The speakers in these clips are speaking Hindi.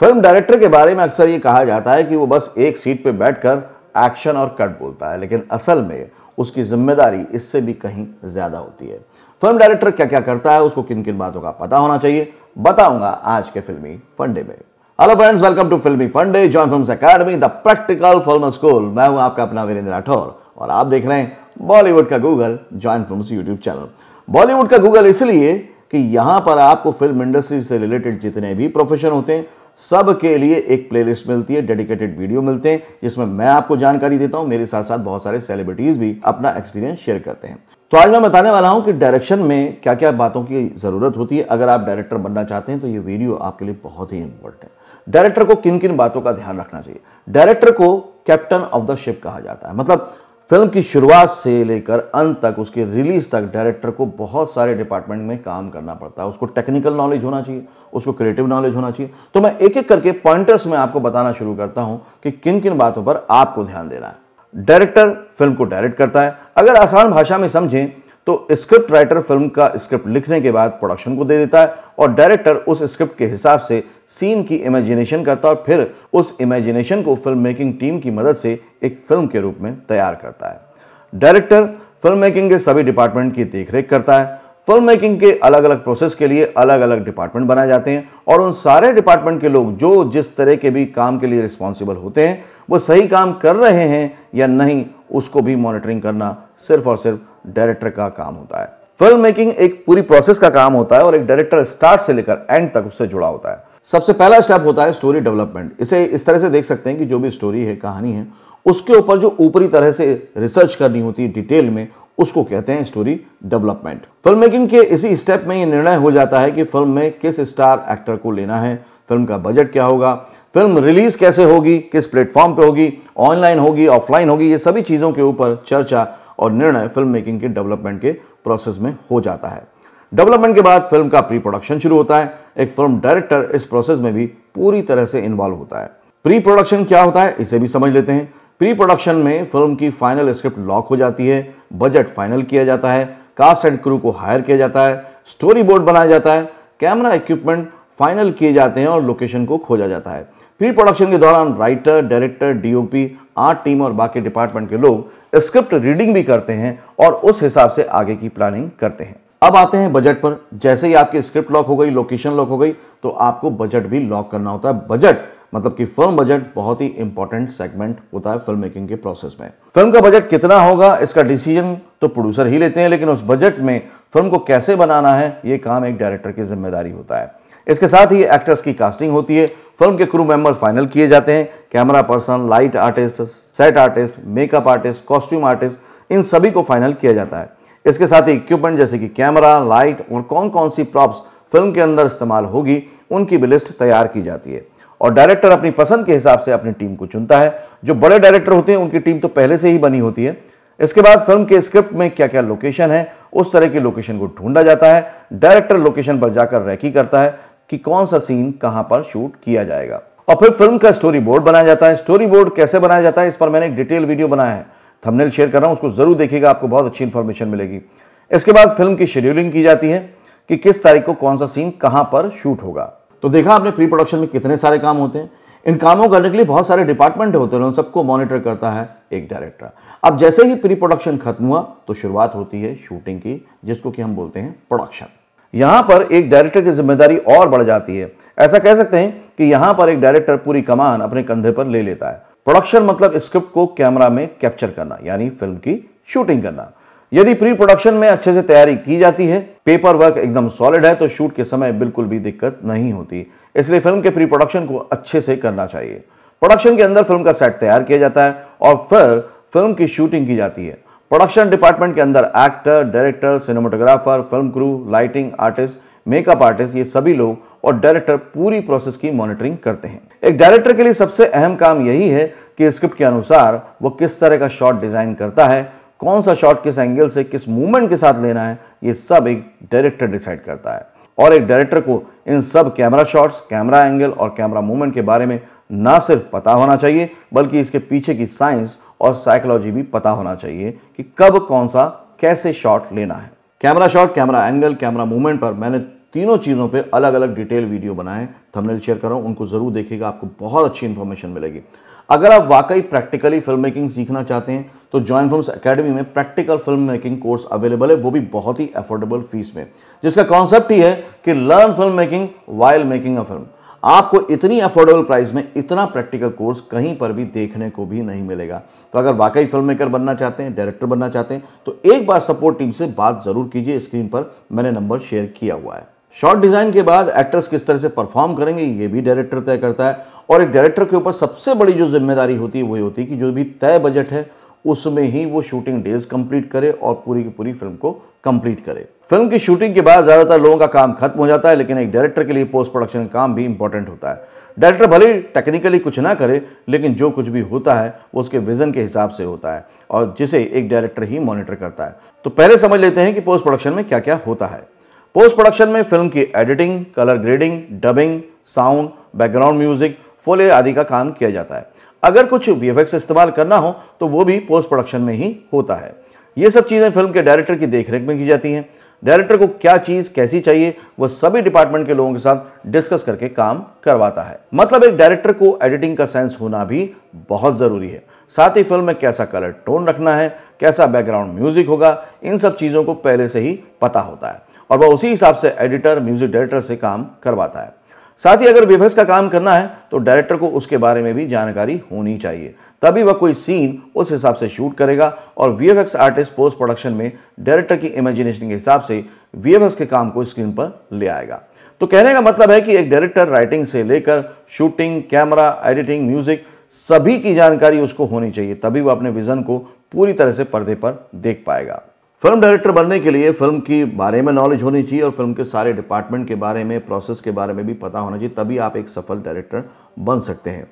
फिल्म डायरेक्टर के बारे में अक्सर ये कहा जाता है कि वो बस एक सीट पे बैठकर एक्शन और कट बोलता है लेकिन असल में उसकी जिम्मेदारी इससे भी कहीं ज़्यादा होती है फिल्म डायरेक्टर क्या क्या करता है उसको किन किन बातों का पता होना चाहिए बताऊंगा आज के फिल्मी फंडे में hello friends welcome to Filmy Funde join film academy the practical film school मैं हूं आपका अपना वीरेंद्र राठौर और आप देख रहे हैं बॉलीवुड का Google join film YouTube channel Bollywood का गूगल इसलिए कि यहाँ पर आपको फिल्म इंडस्ट्री से रिलेटेड जितने भी प्रोफेशन होते हैं सब के लिए एक प्लेलिस्ट मिलती है डेडिकेटेड वीडियो मिलते हैं जिसमें मैं आपको जानकारी देता हूं मेरे साथ साथ बहुत सारे सेलिब्रिटीज़ भी अपना एक्सपीरियंस शेयर करते हैं तो आज मैं बताने वाला हूं कि डायरेक्शन में क्या क्या बातों की ज़रूरत होती है अगर आप डायरेक्टर बनना चाहते हैं तो ये वीडियो आपके लिए बहुत ही इंपॉर्टेंट है डायरेक्टर को किन किन बातों का ध्यान रखना चाहिए डायरेक्टर को कैप्टन ऑफ द शिप कहा जाता है मतलब फिल्म की शुरुआत से लेकर अंत तक उसके रिलीज तक डायरेक्टर को बहुत सारे डिपार्टमेंट में काम करना पड़ता है उसको टेक्निकल नॉलेज होना चाहिए उसको क्रिएटिव नॉलेज होना चाहिए तो मैं एक एक करके पॉइंटर्स में आपको बताना शुरू करता हूं कि किन किन बातों पर आपको ध्यान देना है डायरेक्टर फिल्म को डायरेक्ट करता है अगर आसान भाषा में समझें तो स्क्रिप्ट राइटर फिल्म का स्क्रिप्ट लिखने के बाद प्रोडक्शन को दे देता है और डायरेक्टर उस स्क्रिप्ट के हिसाब से सीन की इमेजिनेशन करता है और फिर उस इमेजिनेशन को फिल्म मेकिंग टीम की मदद से एक फिल्म के रूप में तैयार करता है डायरेक्टर फिल्म मेकिंग के सभी डिपार्टमेंट की देखरेख करता है फिल्म मेकिंग के अलग अलग प्रोसेस के लिए अलग अलग डिपार्टमेंट बनाए जाते हैं और उन सारे डिपार्टमेंट के लोग जो जिस तरह के भी काम के लिए रिस्पॉन्सिबल होते हैं वो सही काम कर रहे हैं या नहीं उसको भी मॉनिटरिंग करना सिर्फ और सिर्फ डायरेक्टर का काम होता है फिल्म मेकिंग एक पूरी प्रोसेस का काम होता है और एक डायरेक्टर स्टार्ट से लेकर एंड तक उससे जुड़ा होता है सबसे पहला स्टेप होता है स्टोरी डेवलपमेंट इसे इस तरह से देख सकते हैं कि जो भी स्टोरी है कहानी है उसके ऊपर जो ऊपरी तरह से रिसर्च करनी होती है डिटेल में उसको कहते हैं स्टोरी डेवलपमेंट फिल्म मेकिंग के इसी स्टेप में ये निर्णय हो जाता है कि फिल्म में किस स्टार एक्टर को लेना है फिल्म का बजट क्या होगा फिल्म रिलीज कैसे होगी किस प्लेटफॉर्म पे होगी ऑनलाइन होगी ऑफलाइन होगी ये सभी चीज़ों के ऊपर चर्चा और निर्णय फिल्म मेकिंग के डेवलपमेंट के प्रोसेस में हो जाता है डेवलपमेंट के बाद फिल्म का प्री प्रोडक्शन शुरू होता है एक फिल्म डायरेक्टर इस प्रोसेस में भी पूरी तरह से इन्वॉल्व होता है प्री प्रोडक्शन क्या होता है इसे भी समझ लेते हैं प्री प्रोडक्शन में फिल्म की फाइनल स्क्रिप्ट लॉक हो जाती है बजट फाइनल किया जाता है कास्ट एंड क्रू को हायर किया जाता है स्टोरी बोर्ड बनाया जाता है कैमरा इक्विपमेंट फाइनल किए जाते हैं और लोकेशन को खोजा जाता है प्री प्रोडक्शन के दौरान writer director DOP art team और बाकी डिपार्टमेंट के लोग स्क्रिप्ट रीडिंग भी करते हैं और उस हिसाब से आगे की प्लानिंग करते हैं अब आते हैं बजट पर जैसे ही आपकी स्क्रिप्ट लॉक हो गई लोकेशन लॉक हो गई तो आपको बजट भी लॉक करना होता है बजट मतलब कि फिल्म बजट बहुत ही इंपॉर्टेंट सेगमेंट होता है फिल्म मेकिंग के प्रोसेस में फिल्म का बजट कितना होगा इसका डिसीजन तो प्रोड्यूसर ही लेते हैं लेकिन उस बजट में फिल्म को कैसे बनाना है ये काम एक डायरेक्टर की जिम्मेदारी होता है इसके साथ ही एक्टर्स की कास्टिंग होती है फिल्म के क्रू मेंबर फाइनल किए जाते हैं camera person light artist set artist makeup artist costume artist इन सभी को फाइनल किया जाता है इसके साथ ही इक्विपमेंट जैसे कि कैमरा लाइट और कौन कौन सी प्रॉप्स फिल्म के अंदर इस्तेमाल होगी उनकी भी लिस्ट तैयार की जाती है और डायरेक्टर अपनी पसंद के हिसाब से अपनी टीम को चुनता है जो बड़े डायरेक्टर होते हैं उनकी टीम तो पहले से ही बनी होती है इसके बाद फिल्म के स्क्रिप्ट में क्या क्या लोकेशन है उस तरह की लोकेशन को ढूंढा जाता है डायरेक्टर लोकेशन पर जाकर रैकी करता है कि कौन सा सीन कहां पर शूट किया जाएगा और फिर फिल्म का स्टोरी बोर्ड बनाया जाता है स्टोरी बोर्ड कैसे बनाया जाता है इस पर मैंने एक डिटेल वीडियो बनाया है थंबनेल शेयर कर रहा हूं उसको जरूर देखिएगा आपको बहुत अच्छी इन्फॉर्मेशन मिलेगी इसके बाद फिल्म की शेड्यूलिंग की जाती है कि किस तारीख को कौन सा सीन कहां पर शूट होगा तो देखा आपने प्री प्रोडक्शन में कितने सारे काम होते हैं इन कामों करने के लिए बहुत सारे डिपार्टमेंट होते हैं उन सबको मॉनिटर करता है एक डायरेक्टर अब जैसे ही प्री प्रोडक्शन खत्म हुआ तो शुरुआत होती है शूटिंग की जिसको कि हम बोलते हैं प्रोडक्शन यहां पर एक डायरेक्टर की जिम्मेदारी और बढ़ जाती है ऐसा कह सकते हैं कि यहाँ पर एक डायरेक्टर पूरी कमान अपने कंधे पर ले लेता है प्रोडक्शन मतलब स्क्रिप्ट को कैमरा में कैप्चर करना यानी फिल्म की शूटिंग करना यदि प्री प्रोडक्शन में अच्छे से तैयारी की जाती है पेपर वर्क एकदम सॉलिड है तो शूट के समय बिल्कुल भी दिक्कत नहीं होती इसलिए फिल्म के प्री प्रोडक्शन को अच्छे से करना चाहिए प्रोडक्शन के अंदर फिल्म का सेट तैयार किया जाता है और फिर फिल्म की शूटिंग की जाती है प्रोडक्शन डिपार्टमेंट के अंदर actor director cinematographer film crew lighting artist makeup artist ये सभी लोग और डायरेक्टर पूरी प्रोसेस की मॉनिटरिंग करते हैं एक डायरेक्टर के लिए सबसे अहम काम यही है कि स्क्रिप्ट के अनुसार वो किस तरह का शॉट डिजाइन करता है कौन सा शॉट किस एंगल से किस मूवमेंट के साथ लेना है ये सब एक डायरेक्टर डिसाइड करता है और एक डायरेक्टर को इन सब कैमरा शॉट्स कैमरा एंगल और कैमरा मूवमेंट के बारे में ना सिर्फ पता होना चाहिए बल्कि इसके पीछे की साइंस और साइकोलॉजी भी पता होना चाहिए कि कब कौन सा कैसे शॉट लेना है camera shot camera angle camera movement पर मैंने तीनों चीज़ों पे अलग अलग डिटेल वीडियो बनाए थंबनेल शेयर कर रहा हूँ उनको ज़रूर देखिएगा आपको बहुत अच्छी इन्फॉर्मेशन मिलेगी अगर आप वाकई प्रैक्टिकली फिल्म मेकिंग सीखना चाहते हैं तो जॉइन फिल्म एकेडमी में practical film making course available है वो भी बहुत ही अफोर्डेबल फीस में जिसका कॉन्सेप्ट ही है कि learn film making while making a film आपको इतनी अफोर्डेबल प्राइस में इतना प्रैक्टिकल कोर्स कहीं पर भी देखने को भी नहीं मिलेगा तो अगर वाकई फिल्म मेकर बनना चाहते हैं डायरेक्टर बनना चाहते हैं तो एक बार सपोर्ट टीम से बात ज़रूर कीजिए स्क्रीन पर मैंने नंबर शेयर किया हुआ है शॉर्ट डिज़ाइन के बाद एक्ट्रेस किस तरह से परफॉर्म करेंगे ये भी डायरेक्टर तय करता है और एक डायरेक्टर के ऊपर सबसे बड़ी जो जिम्मेदारी होती है वही होती है कि जो भी तय बजट है उसमें ही वो शूटिंग डेज कंप्लीट करे और पूरी की पूरी फिल्म को कंप्लीट करे फिल्म की शूटिंग के बाद ज़्यादातर लोगों का काम खत्म हो जाता है लेकिन एक डायरेक्टर के लिए पोस्ट प्रोडक्शन का काम भी इंपॉर्टेंट होता है डायरेक्टर भले टेक्निकली कुछ ना करे लेकिन जो कुछ भी होता है वो उसके विजन के हिसाब से होता है और जिसे एक डायरेक्टर ही मॉनिटर करता है तो पहले समझ लेते हैं कि पोस्ट प्रोडक्शन में क्या क्या होता है पोस्ट प्रोडक्शन में फिल्म की editing colour grading dubbing sound background music foley आदि का काम किया जाता है अगर कुछ वी इस्तेमाल करना हो तो वो भी पोस्ट प्रोडक्शन में ही होता है ये सब चीज़ें फिल्म के डायरेक्टर की देखरेख में की जाती हैं डायरेक्टर को क्या चीज़ कैसी चाहिए वह सभी डिपार्टमेंट के लोगों के साथ डिस्कस करके काम करवाता है मतलब एक डायरेक्टर को एडिटिंग का सेंस होना भी बहुत ज़रूरी है साथ ही फिल्म में कैसा कलर टोन रखना है कैसा बैकग्राउंड म्यूजिक होगा इन सब चीज़ों को पहले से ही पता होता है और वह उसी हिसाब से एडिटर म्यूजिक डायरेक्टर से काम करवाता है साथ ही अगर विभस का काम करना है तो डायरेक्टर को उसके बारे में भी जानकारी होनी चाहिए तभी वह कोई सीन उस हिसाब से शूट करेगा और वी आर्टिस्ट पोस्ट प्रोडक्शन में डायरेक्टर की इमेजिनेशन के हिसाब से वी के काम को स्क्रीन पर ले आएगा तो कहने का मतलब है कि एक डायरेक्टर राइटिंग से लेकर शूटिंग कैमरा एडिटिंग म्यूजिक सभी की जानकारी उसको होनी चाहिए तभी वह अपने विजन को पूरी तरह से पर्दे पर देख पाएगा फिल्म डायरेक्टर बनने के लिए फिल्म के बारे में नॉलेज होनी चाहिए और फिल्म के सारे डिपार्टमेंट के बारे में प्रोसेस के बारे में भी पता होना चाहिए तभी आप एक सफल डायरेक्टर बन सकते हैं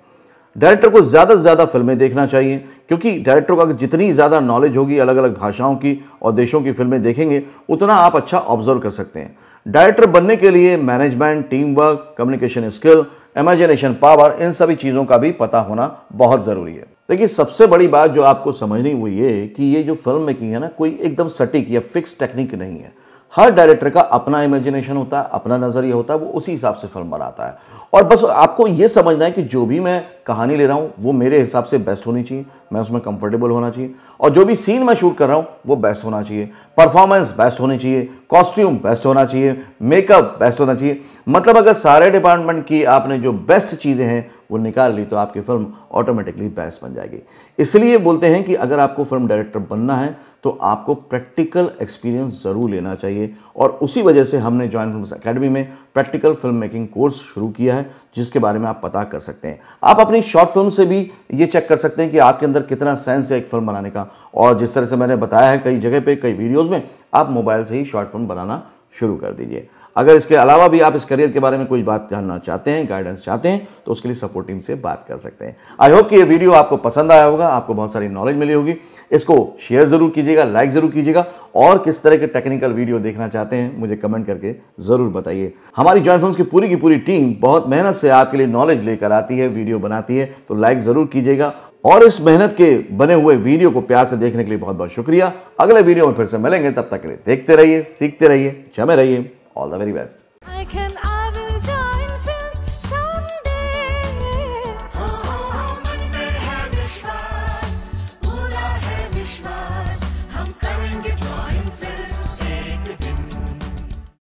डायरेक्टर को ज़्यादा से ज़्यादा फिल्में देखना चाहिए क्योंकि डायरेक्टर को अगर जितनी ज़्यादा नॉलेज होगी अलग अलग भाषाओं की और देशों की फिल्में देखेंगे उतना आप अच्छा ऑब्जर्व कर सकते हैं डायरेक्टर बनने के लिए management team work communication skill imagination power इन सभी चीज़ों का भी पता होना बहुत ज़रूरी है देखिए सबसे बड़ी बात जो आपको समझनी वो ये कि ये जो फिल्म मेकिंग है ना कोई एकदम सटीक या फिक्स टेक्निक नहीं है हर डायरेक्टर का अपना इमेजिनेशन होता है अपना नज़रिया होता है वो उसी हिसाब से फिल्म बनाता है और बस आपको ये समझना है कि जो भी मैं कहानी ले रहा हूँ वो मेरे हिसाब से बेस्ट होनी चाहिए मैं उसमें कंफर्टेबल होना चाहिए और जो भी सीन मैं शूट कर रहा हूँ वो बेस्ट होना चाहिए परफॉर्मेंस बेस्ट होनी चाहिए कॉस्ट्यूम बेस्ट होना चाहिए मेकअप बेस्ट होना चाहिए मतलब अगर सारे डिपार्टमेंट की आपने जो बेस्ट चीज़ें हैं वो निकाल ली तो आपकी फिल्म ऑटोमेटिकली बेस्ट बन जाएगी इसलिए बोलते हैं कि अगर आपको फिल्म डायरेक्टर बनना है तो आपको प्रैक्टिकल एक्सपीरियंस ज़रूर लेना चाहिए और उसी वजह से हमने जॉइन फिल्म अकेडमी में प्रैक्टिकल फिल्म मेकिंग कोर्स शुरू किया है जिसके बारे में आप पता कर सकते हैं आप अपनी शॉर्ट फिल्म से भी ये चेक कर सकते हैं कि आपके अंदर कितना सेंस है एक फिल्म बनाने का और जिस तरह से मैंने बताया है कई जगह पर कई वीडियोज़ में आप मोबाइल से ही शॉर्ट फिल्म बनाना शुरू कर दीजिए अगर इसके अलावा भी आप इस करियर के बारे में कोई बात जानना चाहते हैं गाइडेंस चाहते हैं तो उसके लिए सपोर्ट टीम से बात कर सकते हैं आई होप कि ये वीडियो आपको पसंद आया होगा आपको बहुत सारी नॉलेज मिली होगी इसको शेयर ज़रूर कीजिएगा लाइक ज़रूर कीजिएगा और किस तरह के टेक्निकल वीडियो देखना चाहते हैं मुझे कमेंट करके ज़रूर बताइए हमारी जॉइंट फोन की पूरी की पूरी टीम बहुत मेहनत से आपके लिए नॉलेज लेकर आती है वीडियो बनाती है तो लाइक ज़रूर कीजिएगा और इस मेहनत के बने हुए वीडियो को प्यार से देखने के लिए बहुत बहुत शुक्रिया अगले वीडियो में फिर से मिलेंगे तब तक के लिए देखते रहिए सीखते रहिए जमे रहिए all the very best